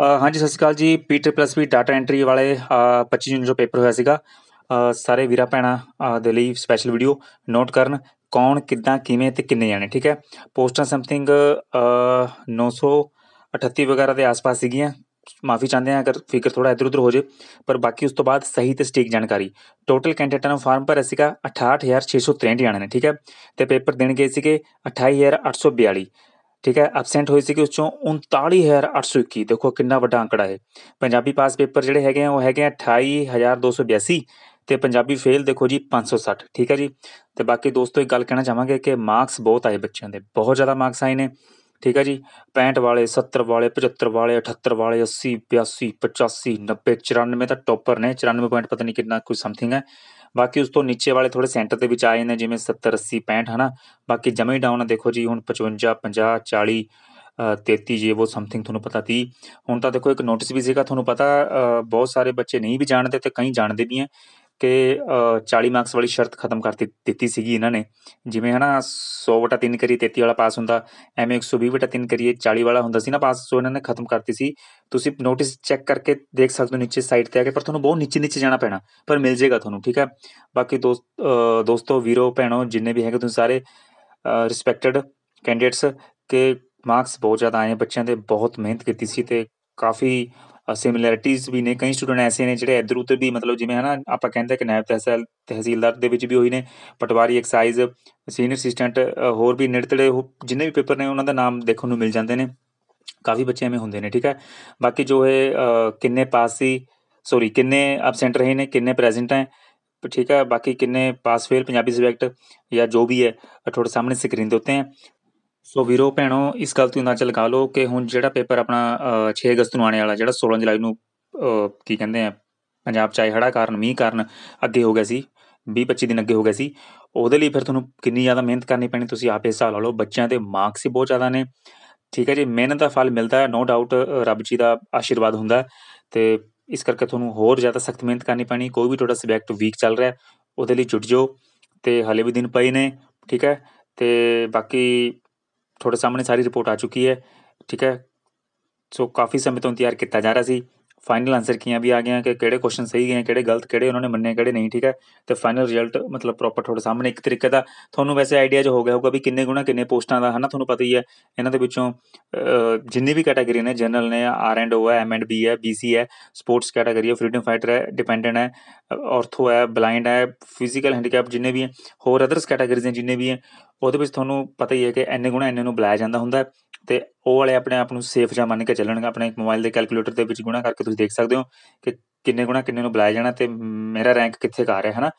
ਹਾਂਜੀ ਸਤਿ ਸ਼੍ਰੀ ਅਕਾਲ ਜੀ ਪੀਟਰ ਪਲੱਸ ਵੀ ਡਾਟਾ ਐਂਟਰੀ ਵਾਲੇ 25 ਜੂਨ ਨੂੰ ਪੇਪਰ ਹੋਇਆ ਸੀਗਾ ਸਾਰੇ ਵੀਰਾ ਭੈਣਾ ਦੇ ਲਈ ਸਪੈਸ਼ਲ ਵੀਡੀਓ ਨੋਟ ਕਰਨ ਕੌਣ ਕਿੱਦਾਂ ਕਿਵੇਂ ਤੇ ਕਿੰਨੇ ਜਾਣੇ ਠੀਕ ਹੈ ਪੋਸਟਾਂ ਸਮਥਿੰਗ 938 ਵਗੈਰਾ ਦੇ ਆਸ-ਪਾਸ ਸੀਗੀਆਂ ਮਾਫੀ ਚਾਹੁੰਦੇ ਆ ਅਗਰ ਫਿਕਰ ਥੋੜਾ ਇਧਰ ਉਧਰ ਹੋ ਜੇ ਪਰ ਬਾਕੀ ਉਸ ਤੋਂ ਬਾਅਦ ਸਹੀ ਤੇ ਸਟੇਕ ਜਾਣਕਾਰੀ ਟੋਟਲ ਕੈਂਡੀਡੇਟਾਂ ਨੂੰ ਫਾਰਮ ਭਰਿਆ ਸੀਗਾ 68663 ਜਾਣੇ ਨੇ ਠੀਕ ਹੈ ਤੇ ਪੇਪਰ ਦੇਣ ਗਏ ਸੀਗੇ 28842 ਠੀਕ ਹੈ ਅਬਸੈਂਟ ਹੋਈ ਸੀ ਕਿ ਉਸ ਚੋਂ 39821 ਦੇਖੋ ਕਿੰਨਾ ਵੱਡਾ ਅੰਕੜਾ ਹੈ ਪੰਜਾਬੀ ਪਾਸ ਪੇਪਰ ਜਿਹੜੇ ਹੈਗੇ ਆ ਉਹ ਹੈਗੇ ਆ 28282 ਤੇ ਪੰਜਾਬੀ ਫੇਲ ਦੇਖੋ ਜੀ 560 ਠੀਕ ਹੈ ਜੀ ਤੇ ਬਾਕੀ ਦੋਸਤੋ ਇੱਕ ਗੱਲ ਕਹਿਣਾ ਚਾਹਾਂਗੇ ਕਿ ਮਾਰਕਸ ਬਹੁਤ ਆਏ ਬੱਚਿਆਂ ਦੇ ਬਹੁਤ ਜ਼ਿਆਦਾ ਮਾਰਕਸ ਆਏ ਨੇ ਠੀਕ ਹੈ ਜੀ 65 ਵਾਲੇ 70 ਵਾਲੇ 75 ਵਾਲੇ 78 ਵਾਲੇ 80 82 85 90 94 ਤਾਂ ਟੌਪਰ ਨੇ 94 ਪੁਆਇੰਟ ਪਤਾ ਨਹੀਂ ਕਿੰਨਾ ਕੋਈ ਸਮਥਿੰਗ ਹੈ ਬਾਕੀ ਉਸ ਤੋਂ ਨੀਚੇ ਵਾਲੇ ਥੋੜੇ ਸੈਂਟਰ ਦੇ ਵਿੱਚ ਆ ਜਾਂਦੇ ਜਿਵੇਂ 70 80 65 ਹਨਾ ਬਾਕੀ ਜਮੇ ਡਾਊਨ ਦੇਖੋ ਜੀ ਹੁਣ 55 50 40 33 ਜੇ ਉਹ ਸਮਥਿੰਗ ਤੁਹਾਨੂੰ ਪਤਾ ਤੀ ਹੁਣ ਤਾਂ ਦੇਖੋ ਇੱਕ ਨੋਟਿਸ ਵੀ ਸੀਗਾ ਤੁਹਾਨੂੰ ਪਤਾ ਬਹੁਤ ਸਾਰੇ ਬੱਚੇ ਨਹੀਂ ਵੀ ਜਾਣਦੇ ਤੇ ਕਈ ਜਾਣਦੇ ਵੀ ਆ ਕਿ 40 ਮਾਰਕਸ ਵਾਲੀ ਸ਼ਰਤ ਖਤਮ ਕਰ ਦਿੱਤੀ ਸੀਗੀ ਇਹਨਾਂ ਨੇ ਜਿਵੇਂ ਹਨਾ 100/3 ਕਰੀਏ 33 ਵਾਲਾ ਪਾਸ ਹੁੰਦਾ ਐਵੇਂ 120/3 ਕਰੀਏ 40 ਵਾਲਾ ਹੁੰਦਾ ਸੀ ਨਾ ਪਾਸ ਸੋ ਇਹਨਾਂ ਨੇ ਖਤਮ ਕਰਤੀ ਸੀ ਤੁਸੀਂ ਨੋਟਿਸ ਚੈੱਕ ਕਰਕੇ ਦੇਖ ਸਕਦੇ ਹੋ ਨੀਚੇ ਸਾਈਡ ਤੇ ਆ ਕੇ ਪਰ ਤੁਹਾਨੂੰ ਬਹੁਤ ਨੀਚੇ ਨੀਚੇ ਜਾਣਾ ਪੈਣਾ ਪਰ ਮਿਲ ਜਾਏਗਾ ਤੁਹਾਨੂੰ ਠੀਕ ਹੈ ਬਾਕੀ ਦੋਸਤ ਦੋਸਤੋ ਵੀਰੋ ਭੈਣੋ ਜਿੰਨੇ ਵੀ ਹੈਗੇ ਤੁਸੀਂ ਸਾਰੇ ਰਿਸਪੈਕਟਡ ਕੈਂਡੀਡੇਟਸ ਕਿ ਮਾਰਕਸ ਬਹੁਤ ਜ਼ਿਆਦਾ ਆਏ ਬੱਚਿਆਂ ਦੇ ਬਹੁਤ ਮਿਹਨਤ ਕੀਤੀ ਸੀ ਤੇ ਕਾਫੀ ਸਿਮਿਲੈਰਿਟੀਜ਼ ਵੀ ਨੇ ਕਈ ਸਟੂਡੈਂਟ ਐਸੇ ਨੇ ਜਿਹੜੇ ਇੱਧਰ ਉਧਰ ਵੀ ਮਤਲਬ ਜਿਵੇਂ ਹਨਾ ਆਪਾਂ ਕਹਿੰਦੇ ਕਿ ਨਾਇਬ ਤਹਿਸੀਲ ਤਹਿਸੀਲਦਾਰ ਦੇ ਵਿੱਚ ਵੀ ਹੋਈ ਨੇ ਪਟਵਾਰੀ ਐਕਸਾਈਜ਼ ਸੀਨੀਅਰ ਅਸਿਸਟੈਂਟ ਹੋਰ ਵੀ ਨਿੜਤੜੇ ਜਿੰਨੇ ਵੀ ਪੇਪਰ ਨੇ ਉਹਨਾਂ ਦਾ ਨਾਮ ਦੇਖਣ ਨੂੰ ਮਿਲ ਜਾਂਦੇ ਨੇ ਕਾਫੀ ਬੱਚੇ ਐਵੇਂ ਹੁੰਦੇ ਨੇ ਠੀਕ ਹੈ ਬਾਕੀ ਜੋ ਹੈ ਕਿੰਨੇ ਪਾਸ ਸੀ ਸੌਰੀ ਕਿੰਨੇ ਐਬਸੈਂਟ ਰਹੇ ਨੇ ਕਿੰਨੇ ਪ੍ਰੈਜ਼ੈਂਟ ਹੈ ਠੀਕ ਹੈ ਬਾਕੀ ਕਿੰਨੇ ਪਾਸ ਫੇਲ ਪੰਜਾਬੀ ਸਬਜੈਕਟ ਜਾਂ ਜੋ ਵੀ ਹੈ ਤੁਹਾਡੇ ਸਾਹਮਣੇ ਸਕਰੀਨ ਦੇ ਉੱਤੇ ਹੈ ਸੋ ਵੀਰੋ ਭੈਣੋ ਇਸ ਗੱਲ ਤੋਂ ਅੰਦਾਜ਼ਾ ਲਗਾ ਲਓ ਕਿ ਹੁਣ ਜਿਹੜਾ ਪੇਪਰ ਆਪਣਾ 6 ਅਗਸਤ ਨੂੰ ਆਣੇ ਵਾਲਾ ਜਿਹੜਾ 16 ਜੁਲਾਈ ਨੂੰ ਕੀ ਕਹਿੰਦੇ ਆ ਪੰਜਾਬ ਚ ਹੜਾ ਕਾਰਨ ਮੀਂਹ ਕਾਰਨ ਅੱਗੇ ਹੋ ਗਿਆ ਸੀ 20 25 ਦਿਨ ਅੱਗੇ ਹੋ ਗਿਆ ਸੀ ਉਹਦੇ ਲਈ ਫਿਰ ਤੁਹਾਨੂੰ ਕਿੰਨੀ ਜ਼ਿਆਦਾ ਮਿਹਨਤ ਕਰਨੀ ਪੈਣੀ ਤੁਸੀਂ ਆਪੇ ਹਿਸਾਬ ਲਾ ਲਓ ਬੱਚਿਆਂ ਦੇ ਮਾਰਕਸ ਹੀ ਬਹੁਤ ਜ਼ਿਆਦਾ ਨੇ ਠੀਕ ਹੈ ਜੀ ਮਿਹਨਤ ਦਾ ਫਲ ਮਿਲਦਾ ਹੈ ਨੋ ਡਾਊਟ ਰੱਬ ਜੀ ਦਾ ਆਸ਼ੀਰਵਾਦ ਹੁੰਦਾ ਤੇ ਇਸ ਕਰਕੇ ਤੁਹਾਨੂੰ ਹੋਰ ਜ਼ਿਆਦਾ ਸਖਤ ਮਿਹਨਤ ਕਰਨੀ ਪੈਣੀ ਕੋਈ ਵੀ ਤੁਹਾਡਾ ਸਬਜੈਕਟ ਵੀਕ ਚੱਲ ਰਿਹਾ ਉਹਦੇ ਲਈ ਜੁਟ ਜਾਓ ਤੇ ਹਲੇ ਵੀ ਦਿਨ ਪਏ ਨੇ ਠੀਕ ਹੈ ਤੇ ਬਾਕੀ ਤੁਹਾਡੇ ਸਾਹਮਣੇ ਸਾਰੀ ਰਿਪੋਰਟ ਆ ਚੁੱਕੀ ਹੈ ਠੀਕ ਹੈ ਸੋ ਕਾਫੀ ਸਮੇਂ ਤੋਂ ਤਿਆਰ ਕੀਤਾ ਜਾ ਰਿਹਾ ਸੀ ਫਾਈਨਲ ਆਨਸਰ ਕੀਆਂ ਵੀ ਆ ਗਿਆ ਕਿ ਕਿਹੜੇ ਕੁਐਸਚਨ ਸਹੀ ਗਏ ਕਿਹੜੇ ਗਲਤ ਕਿਹੜੇ ਉਹਨਾਂ ਨੇ ਮੰਨੇ ਕਿਹੜੇ ਨਹੀਂ ਠੀਕ ਹੈ ਤੇ ਫਾਈਨਲ ਰਿਜ਼ਲਟ ਮਤਲਬ ਪ੍ਰੋਪਰ ਤੁਹਾਡੇ ਸਾਹਮਣੇ ਇੱਕ ਤਰੀਕੇ ਦਾ ਤੁਹਾਨੂੰ ਵੈਸੇ ਆਈਡੀਆ ਜੋ ਹੋ ਗਿਆ ਹੋਊਗਾ ਵੀ ਕਿੰਨੇ ਗੁਣਾ ਕਿੰਨੇ ਪੋਸਟਾਂ ਦਾ ਹਨਾ ਤੁਹਾਨੂੰ ਪਤਾ ਹੀ ਹੈ ਇਹਨਾਂ ਦੇ ਵਿੱਚੋਂ ਜਿੰਨੀ ਵੀ ਕੈਟਾਗਰੀ ਨੇ ਜਨਰਲ ਨੇ ਆਰ ਐਂਡ ਓ ਹੈ ਐਮ ਐਂਡ ਬੀ ਹੈ ਬੀਸੀ ਹੈ ਸਪੋਰਟਸ ਕੈਟਾਗਰੀ ਹੈ ਫਰੀडम ਫਾਈਟਰ ਹੈ ਡਿਪੈਂਡੈਂਟ ਹੈ ਔਰਥੋ ਹੈ ਬਲਾਈਂਡ ਹੈ ਫਿਜ਼ੀਕਲ ਹੈਂਡੀਕੈਪ ਜਿੰਨੇ ਵੀ ਹੈ ਹੋਰ ਅਦਰਸ ਕੈਟਾਗਰੀਜ਼ ਜਿੰਨੇ ਵੀ ਹੈ ਉਹਦੇ ਵਿੱਚ ਤੁਹਾਨੂੰ ਪਤਾ ਹੀ ਹੈ ਕਿ ਐਨੇ ਗੁਣਾ ਐਨੇ ਨੂੰ ਬੁਲਾਇਆ ਜਾਂਦਾ ਹੁੰਦਾ ਤੇ ਉਹ ਵਾਲੇ ਆਪਣੇ ਆਪ ਨੂੰ ਸੇਫ ਜਾਂ ਮੰਨ ਕੇ ਚੱਲਣਗੇ ਆਪਣੇ ਮੋਬਾਈਲ ਦੇ ਕੈਲਕੂਲੇਟਰ ਦੇ ਵਿੱਚ ਗੁਣਾ ਕਰਕੇ ਤੁਸੀਂ ਦੇਖ ਸਕਦੇ ਹੋ ਕਿ ਕਿੰਨੇ ਗੁਣਾ ਕਿੰਨੇ ਨੂੰ ਬੁਲਾਇਆ ਜਾਣਾ ਤੇ ਮੇਰਾ ਰੈਂਕ ਕਿੱਥੇ ਕਾ ਰਿਹਾ ਹੈ ਹਨਾ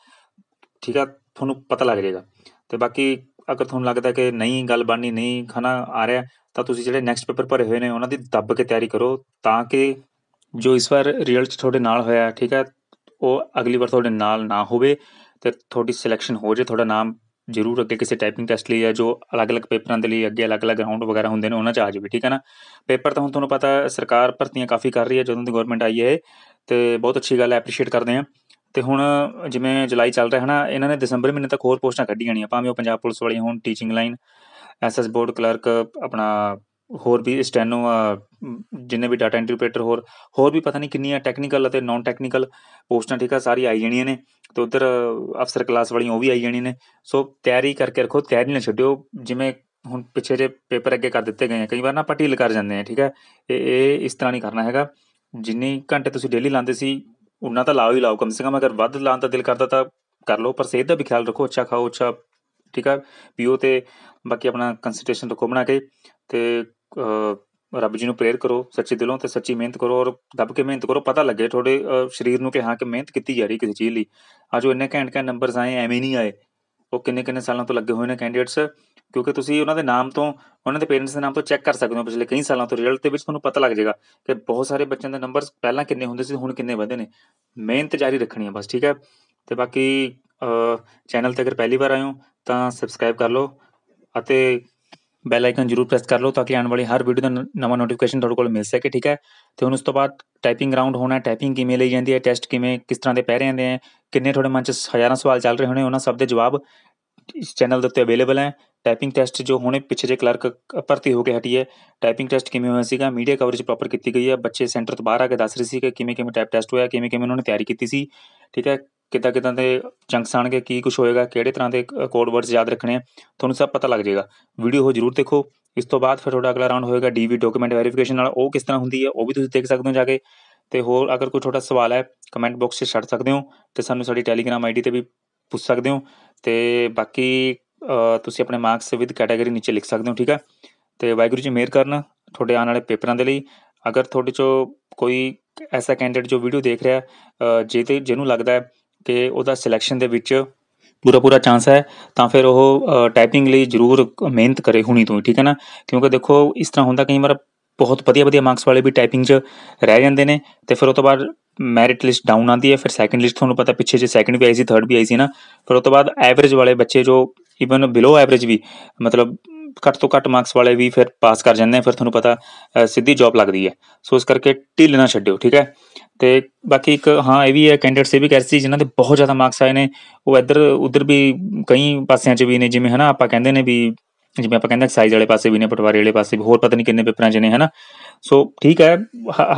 ਠੀਕ ਆ ਤੁਹਾਨੂੰ ਪਤਾ ਲੱਗ ਜਾਏਗਾ ਤੇ ਬਾਕੀ ਅਗਰ ਤੁਹਾਨੂੰ ਲੱਗਦਾ ਕਿ ਨਹੀਂ ਗੱਲ ਬਣਨੀ ਨਹੀਂ ਖਾਣਾ ਆ ਰਿਹਾ ਤਾਂ ਤੁਸੀਂ ਜਿਹੜੇ ਨੈਕਸਟ ਪੇਪਰ ਭਰੇ ਹੋਏ ਨੇ ਉਹਨਾਂ ਦੀ ਦੱਬ ਕੇ ਤਿਆਰੀ ਕਰੋ ਤਾਂ ਕਿ ਜੋ ਇਸ ਵਾਰ ਰਿਜ਼ਲਟ ਤੁਹਾਡੇ ਨਾਲ ਹੋਇਆ ਠੀਕ ਆ ਉਹ ਅਗਲੀ ਵਾਰ ਤੁਹਾਡੇ ਨਾਲ ਨਾ ਹੋਵੇ ਤੇ ਤੁਹਾਡੀ ਸਿਲੈਕਸ਼ਨ ਹੋ ਜੇ ਤੁਹਾਡਾ ਨਾਮ ਜ਼ਰੂਰ ਅੱਗੇ ਕਿਸੇ ਟਾਈਪਿੰਗ ਟੈਸਟ ਲਈ ਜਾਂ ਜੋ ਅਲੱਗ-ਅਲੱਗ ਪੇਪਰਾਂ ਦੇ ਲਈ ਅੱਗੇ ਅਲੱਗ-ਅਲੱਗ ਰਾਉਂਡ ਵਗੈਰਾ ਹੁੰਦੇ ਨੇ ਉਹਨਾਂ 'ਚ ਆ ਜਾਵੇ ਠੀਕ ਹੈ ਨਾ ਪੇਪਰ ਤਾਂ ਹੁਣ ਤੁਹਾਨੂੰ ਪਤਾ ਸਰਕਾਰ ਭਰਤੀਆਂ ਕਾਫੀ ਕਰ ਰਹੀ ਹੈ ਜਦੋਂ ਦੀ ਗਵਰਨਮੈਂਟ ਆਈ ਹੈ ਤੇ ਬਹੁਤ ਅੱਛੀ ਗੱਲ ਹੈ ਐਪਰੀਸ਼ੀਏਟ ਕਰਦੇ ਆ ਤੇ ਹੁਣ ਜਿਵੇਂ ਜੁਲਾਈ ਚੱਲ ਰਿਹਾ ਹੈ ਨਾ ਇਹਨਾਂ ਨੇ ਦਸੰਬਰ ਮਹੀਨੇ ਤੱਕ ਹੋਰ ਪੋਸਟਾਂ ਕੱਢੀਆਂ ਜਾਣੀਆਂ ਭਾਵੇਂ ਉਹ ਪੰਜਾਬ ਪੁਲਿਸ ਵਾਲੀਆਂ ਹੋਣ teaching line SS board clerk ਆਪਣਾ ਹੋਰ ਵੀ ਸਟੈਨੋ ਜਿੰਨੇ ਵੀ ਡਾਟਾ ਇੰਟਰਪ੍ਰੀਟਰ ਹੋਰ ਹੋਰ ਵੀ ਪਤਾ ਨਹੀਂ ਕਿੰਨੀਆਂ ਟੈਕਨੀਕਲ ਅਤੇ ਨਾਨ ਟੈਕਨੀਕਲ ਪੋਸਟਾਂ ਠੀਕ ਆ ਸਾਰੀ ਆਈ ਜਾਣੀਆਂ ਨੇ ਤੇ ਉਧਰ ਅਫਸਰ ਕਲਾਸ ਵਾਲੀਆਂ ਉਹ ਵੀ ਆਈ ਜਾਣੀਆਂ ਨੇ ਸੋ ਤਿਆਰੀ ਕਰਕੇ ਰੱਖੋ ਤਿਆਰੀ ਨਾ ਛੱਡਿਓ ਜਿਵੇਂ ਹੁਣ ਪਿੱਛੇ ਜੇ ਪੇਪਰ ਅੱਗੇ ਕਰ ਦਿੱਤੇ ਗਏ ਆ ਕਈ ਵਾਰ ਨਾ ਪਟੀਲ ਕਰ ਜਾਂਦੇ ਆ ਠੀਕ ਹੈ ਇਹ ਇਹ ਇਸ ਤਰ੍ਹਾਂ ਨਹੀਂ ਕਰਨਾ ਹੈਗਾ ਜਿੰਨੇ ਘੰਟੇ ਤੁਸੀਂ ਡੇਲੀ ਲਾਉਂਦੇ ਸੀ ਉਹਨਾਂ ਤਾਂ ਲਾਓ ਹੀ ਲਾਓ ਕਮ ਸੇ ਕਮ ਅਗਰ ਵੱਧ ਲਾਉਣ ਦਾ ਦਿਲ ਕਰਦਾ ਤਾਂ ਕਰ ਲਓ ਪਰ ਸਿਹਤ ਦਾ ਵੀ ਖਿਆਲ ਰੱਖੋ ਅੱਛਾ ਖਾਓ ਅੱਛਾ ਠੀਕ ਆ ਪੀਓ ਤੇ ਬਾਕੀ ਆਪਣਾ ਕਨਸੈਂਟ੍ਰੇਸ਼ਨ ਰੱਖੋ ਬਣਾ ਕੇ ਤੇ ਰੱਬ ਜੀ ਨੂੰ ਪ੍ਰੇਅਰ ਕਰੋ ਸੱਚੇ ਦਿਲੋਂ ਤੇ ਸੱਚੀ ਮਿਹਨਤ ਕਰੋ ਔਰ ਦੱਬ ਕੇ ਮਿਹਨਤ ਕਰੋ ਪਤਾ ਲੱਗੇ ਤੁਹਾਡੇ ਸਰੀਰ ਨੂੰ ਕਿ ਹਾਂ ਕਿ ਮਿਹਨਤ ਕੀਤੀ ਜਾ ਰਹੀ ਕਿਸੇ ਚੀਜ਼ ਲਈ ਆ ਜੋ ਇੰਨੇ ਘੈਂਟ ਘੈਂਟ ਨੰਬਰਸ ਆਏ ਐਵੇਂ ਨਹੀਂ ਆਏ ਉਹ ਕਿੰਨੇ ਕਿੰਨੇ ਸਾਲਾਂ ਤੋਂ ਲੱਗੇ ਹੋਏ ਨੇ ਕੈਂਡੀਡੇਟਸ ਕਿਉਂਕਿ ਤੁਸੀਂ ਉਹਨਾਂ ਦੇ ਨਾਮ ਤੋਂ ਉਹਨਾਂ ਦੇ ਪੇਰੈਂਟਸ ਦੇ ਨਾਮ ਤੋਂ ਚੈੱਕ ਕਰ ਸਕਦੇ ਹੋ ਪਿਛਲੇ ਕਈ ਸਾਲਾਂ ਤੋਂ ਰਿਜ਼ਲਟ ਦੇ ਵਿੱਚ ਤੁਹਾਨੂੰ ਪਤਾ ਲੱਗ ਜਾਏਗਾ ਕਿ ਬਹੁਤ ਸਾਰੇ ਬੱਚਿਆਂ ਦੇ ਨੰਬਰਸ ਪਹਿਲਾਂ ਕਿੰਨੇ ਹੁੰਦੇ ਸੀ ਹੁਣ ਕਿੰਨੇ ਵਧੇ ਨੇ ਮਿਹਨਤ ਜਾਰੀ ਰੱਖਣੀ ਹੈ ਬਸ ਠੀਕ ਹੈ ਤੇ ਬਾਕੀ ਚੈਨਲ ਤੇ ਅਗਰ ਪਹਿਲੀ ਵਾਰ ਆਏ ਹੋ ਤਾਂ ਸਬਸਕ੍ਰਾਈਬ ਕਰ ਲਓ ਅਤੇ ਬੈਲ ਆਈਕਨ ਜਰੂਰ ਪ੍ਰੈਸ ਕਰ ਲਓ ਤਾਂ ਕਿ ਆਉਣ ਵਾਲੀ ਹਰ ਵੀਡੀਓ ਦਾ ਨਵਾਂ ਨੋਟੀਫਿਕੇਸ਼ਨ ਤੁਹਾਡੇ ਕੋਲ ਮਿਲ ਸਕੇ ਠੀਕ ਹੈ ਤੇ ਹੁਣ ਉਸ ਤੋਂ ਬਾਅਦ ਟਾਈਪਿੰਗ ਰਾਉਂਡ ਹੋਣਾ ਟਾਈਪਿੰਗ ਕਿਵੇਂ ਲਈ ਜਾਂਦੀ ਹੈ ਟੈਸਟ ਕਿਵੇਂ ਕਿਸ ਤਰ੍ਹਾਂ ਦੇ ਪੈ ਰਹੇ ਹੁੰਦੇ ਆ ਕਿੰਨੇ ਤੁਹਾਡੇ ਮਨ 'ਚ ਹਜ਼ਾਰਾਂ ਸਵਾਲ ਚੱਲ ਰਹੇ ਹੋਣੇ ਉਹਨਾਂ ਸਭ ਦੇ ਜਵਾਬ ਇਸ ਚੈਨਲ ਦੇ ਉੱਤੇ ਅਵੇਲੇਬਲ ਹੈ ਟਾਈਪਿੰਗ ਟੈਸਟ ਜੋ ਹੁਣੇ ਪਿਛਲੇ ਜੇ ਕਲਰਕ ਭਰਤੀ ਹੋ ਕੇ ਹਟੀ ਹੈ ਟਾਈਪਿੰਗ ਟੈਸਟ ਕਿਵੇਂ ਹੋਇਆ ਸੀਗਾ ਮੀਡੀਆ ਕਵਰੇਜ ਪ੍ਰੋਪਰ ਕੀਤੀ ਗਈ ਹੈ ਬੱਚੇ ਸੈਂਟਰ ਤੋਂ ਬਾਹਰ ਆ ਕੇ ਦੱਸ ਰਹੇ ਸੀ ਕਿ ਕਿਵੇਂ ਕਿਵੇਂ ਟਾਈਪ ਟੈਸਟ ਹੋਇਆ ਕਿਵੇਂ ਕਿਵੇਂ ਉਹਨਾਂ ਨੇ ਤਿਆਰੀ ਕੀਤੀ ਸੀ ਠੀਕ ਹੈ ਕਿੱਦਾਂ ਕਿੱਦਾਂ ਦੇ ਚੰਕਸ ਆਣਗੇ ਕੀ ਕੁਝ ਹੋਏਗਾ ਕਿਹੜੇ ਤਰ੍ਹਾਂ ਦੇ ਕੋਡ ਵਰਡਸ ਯਾਦ ਰੱਖਣੇ ਆ ਤੁਹਾਨੂੰ ਸਭ ਪਤਾ ਲੱਗ ਜਾਏਗਾ ਵੀਡੀਓ ਉਹ ਜ਼ਰੂਰ ਦੇਖੋ ਇਸ ਤੋਂ ਬਾਅਦ ਫਿਰ ਤੁਹਾਡਾ ਅਗਲਾ ਰਾਉਂਡ ਹੋਏਗਾ ਡੀਵੀ ਡਾਕੂਮੈਂਟ ਵੈਰੀਫਿਕੇਸ਼ਨ ਨਾਲ ਉਹ ਕਿਸ ਤਰ੍ਹਾਂ ਹੁੰਦੀ ਹੈ ਉਹ ਵੀ ਤੁਸੀਂ ਦੇਖ ਸਕਦੇ ਹੋ ਜਾ ਕੇ ਤੇ ਹੋਰ ਅਗਰ ਕੋਈ ਛੋਟਾ ਸਵਾਲ ਹੈ ਕਮੈਂਟ ਬਾਕਸ 'ਚ ਛੱਡ ਸਕਦੇ ਹੋ ਤੇ ਸਾਨੂੰ ਸਾਡੀ ਟੈਲੀਗ੍ਰam ਆਈਡੀ ਤੇ ਵੀ ਪੁੱਛ ਸਕਦੇ ਹੋ ਤੇ ਬਾਕੀ ਤੁਸੀਂ ਆਪਣੇ ਮਾਰਕਸ ਵਿਦ ਕੈਟਾਗਰੀ ਨੀਚੇ ਲਿਖ ਸਕਦੇ ਹੋ ਠੀਕ ਹੈ ਤੇ ਵਾਹਿਗੁਰੂ ਜੀ ਮਿਹਰ ਕਰਨ ਤੁਹਾਡੇ ਆਉਣ ਵਾਲੇ ਪੇਪਰਾਂ ਦੇ ਲਈ ਅਗਰ ਤੁਹਾਡੇ ਚੋਂ ਕੋਈ ਐਸਾ ਕੈਂਡੀਡੇਟ ਜੋ ਵੀਡੀਓ ਦੇਖ ਰਿਹਾ ਜੇ ਤੇ ਜਿਹਨੂੰ ਲੱਗਦਾ ਹੈ ਕਿ ਉਹਦਾ ਸਿਲੈਕਸ਼ਨ ਦੇ ਵਿੱਚ ਪੂਰਾ ਪੂਰਾ ਚਾਂਸ ਹੈ ਤਾਂ ਫਿਰ ਉਹ ਟਾਈਪਿੰਗ ਲਈ ਜ਼ਰੂਰ ਮਿਹਨਤ ਕਰੇ ਹੁਣੀ ਤੋਂ ਠੀਕ ਹੈ ਨਾ ਕਿਉਂਕਿ ਦੇਖੋ ਇਸ ਤਰ੍ਹਾਂ ਹੁੰਦਾ ਕਈ ਵਾਰ ਬਹੁਤ ਵਧੀਆ ਵਧੀਆ ਮਾਰਕਸ ਵਾਲੇ ਵੀ ਟਾਈਪਿੰਗ 'ਚ ਰਹਿ ਜਾਂਦੇ ਨੇ ਤੇ ਫਿਰ ਉਹ ਤੋਂ ਬਾਅਦ ਮੈਰਿਟ ਲਿਸਟ ਡਾਊਨ ਆਉਂਦੀ ਹੈ ਫਿਰ ਸੈਕੰਡ ਲਿਸਟ ਤੁਹਾਨੂੰ ਪਤਾ ਪਿੱਛੇ ਜੇ ਸੈਕੰਡ ਵੀ ਆਈ ਸੀ ਥਰਡ ਵੀ ਆਈ ਸੀ ਨਾ ਫਿਰ ਉਹ ਤੋਂ ਬਾਅਦ ਐਵਰੇਜ ਵਾਲੇ ਬੱਚੇ ਜੋ ਇਵਨ ਬਿਲੋ ਐਵਰੇਜ ਵੀ ਮਤਲਬ ਘੱਟ ਤੋਂ ਘੱਟ ਮਾਰਕਸ ਵਾਲੇ ਵੀ ਫਿਰ ਪਾਸ ਕਰ ਜਾਂਦੇ ਆ ਫਿਰ ਤੁਹਾਨੂੰ ਪਤਾ ਸਿੱਧੀ ਜੌਬ ਲੱਗਦੀ ਹੈ ਸੋ ਇਸ ਕਰਕੇ ਢਿੱਲ ਨਾ ਛੱਡਿਓ ਠੀਕ ਹੈ ਤੇ ਬਾਕੀ ਇੱਕ ਹਾਂ ਇਹ ਵੀ ਹੈ ਕੈਂਡੀਡੇਟਸ ਇਹ ਵੀ ਕਹਿ ਸੀ ਜਿਨ੍ਹਾਂ ਦੇ ਬਹੁਤ ਜ਼ਿਆਦਾ ਮਾਰਕਸ ਆਏ ਨੇ ਉਹ ਇੱਧਰ ਉੱਧਰ ਵੀ ਕਈ ਪਾਸਿਆਂ 'ਚ ਵੀ ਨੇ ਜਿਵੇਂ ਹਨਾ ਆਪਾਂ ਕਹਿੰਦੇ ਨੇ ਵੀ ਜਿਵੇਂ ਆਪਾਂ ਕਹਿੰਦੇ ਐਕਸਾਈਜ਼ ਵਾਲੇ ਪਾਸੇ ਵੀ ਨੇ ਪਟਵਾਰੀ ਵਾਲੇ ਪਾਸੇ ਵੀ ਹੋਰ ਪਤਾ ਨਹੀਂ ਕਿੰਨੇ ਪੇਪਰਾਂ 'ਚ ਨੇ ਹਨਾ ਸੋ ਠੀਕ ਹੈ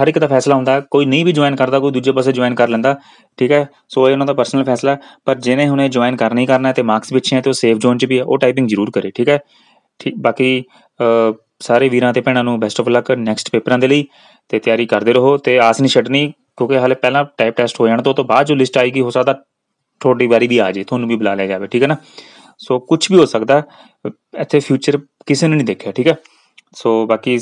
ਹਰ ਇੱਕ ਦਾ ਫੈਸਲਾ ਹੁੰਦਾ ਕੋਈ ਨਹੀਂ ਵੀ ਜੁਆਇਨ ਕਰਦਾ ਕੋਈ ਦੂਜੇ ਪਾਸੇ ਜੁਆਇਨ ਕਰ ਲੈਂਦਾ ਠੀਕ ਹੈ ਸੋ ਇਹ ਉਹਨਾਂ ਦਾ ਪਰਸਨਲ ਫੈਸਲਾ ਪਰ ਜਿਹਨੇ ਹੁਣੇ ਜੁਆਇਨ ਕਰਨਾ ਹੀ ਕਰਨਾ ਤੇ ਮਾਰਕਸ ਵਿੱਚ ਹੈ ਤੇ ਉਹ ਸੇਫ ਜ਼ੋਨ 'ਚ ਵੀ ਹੈ ਉਹ ਟਾਈਪਿੰਗ ਜ਼ਰੂਰ ਕਰੇ ਠੀਕ ਹੈ ਠੀਕ ਬਾਕੀ ਸਾਰੇ ਵੀਰਾਂ ਤੇ ਭੈਣਾਂ ਨੂੰ ਬੈਸਟ ਆਫ ਲੱਕ ਨੈਕਸਟ ਪੇਪਰਾਂ ਦੇ ਲਈ ਤੇ ਤਿਆਰੀ ਕਰਦੇ ਰਹੋ ਤੇ ਆਸ ਨਹੀਂ ਛੱਡਣੀ ਕਿਉਂਕਿ ਹਾਲੇ ਪਹਿਲਾਂ ਟਾਈਪ ਟੈਸਟ ਹੋ ਜਾਣ ਤੋਂ ਤੋਂ ਬਾਅਦ ਜੋ ਲਿਸਟ ਆਏਗੀ ਹੋ ਸਕਦਾ ਥੋੜੀ ਵਾਰੀ ਵੀ ਆ ਜੇ ਤੁਹਾਨੂੰ ਵੀ ਬੁਲਾ ਲਿਆ ਜਾਵੇ ਠੀਕ ਹੈ ਨਾ ਸੋ ਕੁਝ ਵੀ ਹੋ ਸਕਦਾ ਇੱਥੇ ਫਿਊਚਰ ਕਿਸੇ ਨੇ ਨਹੀਂ ਦੇਖਿਆ ਠੀਕ ਹੈ ਸੋ ਬਾਕੀ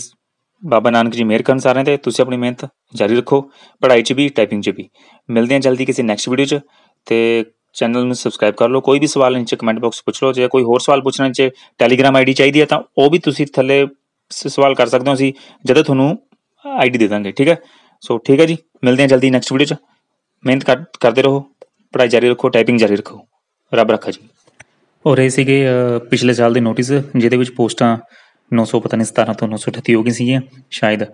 ਬਾਬਾ ਨਾਨਕ ਜੀ ਮਿਹਰ ਕਰਨ ਸਾਰਿਆਂ ਤੇ ਤੁਸੀਂ ਆਪਣੀ ਮਿਹਨਤ ਜਾਰੀ ਰੱਖੋ ਪੜ੍ਹਾਈ 'ਚ ਵੀ ਟਾਈਪਿੰਗ 'ਚ ਵੀ ਮਿਲਦੇ ਹਾਂ ਜਲਦੀ ਕਿਸੇ ਨੈਕਸਟ ਵੀਡੀਓ 'ਚ ਤੇ ਚੈਨਲ ਨੂੰ ਸਬਸਕ੍ਰਾਈਬ ਕਰ ਲਓ ਕੋਈ ਵੀ ਸਵਾਲ ਨੀਚੇ ਕਮੈਂਟ ਬਾਕਸ ਪੁੱਛ ਲਓ ਜੇ ਕੋਈ ਹੋਰ ਸਵਾਲ ਪੁੱਛਣਾ ਜੇ ਟੈਲੀਗ੍ਰam ਆਈਡੀ ਚਾਹੀਦੀ ਹੈ ਤਾਂ ਉਹ ਵੀ ਤੁਸੀਂ ਥੱਲੇ ਸਵਾਲ ਕਰ ਸਕਦੇ ਹੋ ਅਸੀਂ ਜਦੋਂ ਤੁਹਾਨੂੰ ਆਈਡੀ ਦੇ ਦਾਂਗੇ ਠੀਕ ਹੈ ਸੋ ਠੀਕ ਹੈ ਜੀ ਮਿਲਦੇ ਹਾਂ ਜਲਦੀ ਨੈਕਸਟ ਵੀਡੀਓ 'ਚ ਮਿਹਨਤ ਕਰਦੇ ਰਹੋ ਪੜਾਈ ਜਾਰੀ ਰੱਖੋ ਟਾਈਪਿੰਗ ਜਾਰੀ ਰੱਖੋ ਰੱਬ ਰੱਖਾ ਜੀ ਹੋ ਰਹੇ ਸੀਗੇ ਪਿਛਲੇ ਸਾਲ ਦੇ ਨੋਟਿਸ ਜਿਹਦੇ ਵਿੱਚ ਪੋਸਟਾਂ 900 ਪਤਾ ਨਹੀਂ 17 ਤੋਂ 938 ਹੋ ਗਈ ਸੀਗੀਆਂ ਸ਼ਾਇਦ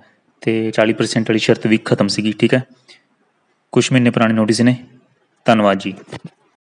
ਤੇ 40% ਵਾਲੀ ਸ਼ਰਤ ਵੀ ਖਤਮ ਸੀਗੀ ਠੀਕ ਹੈ ਕੁਝ ਮਹੀਨੇ ਪੁਰਾਣੇ ਨੋਟਿਸ ਨੇ ਧੰਨਵਾਦ ਜੀ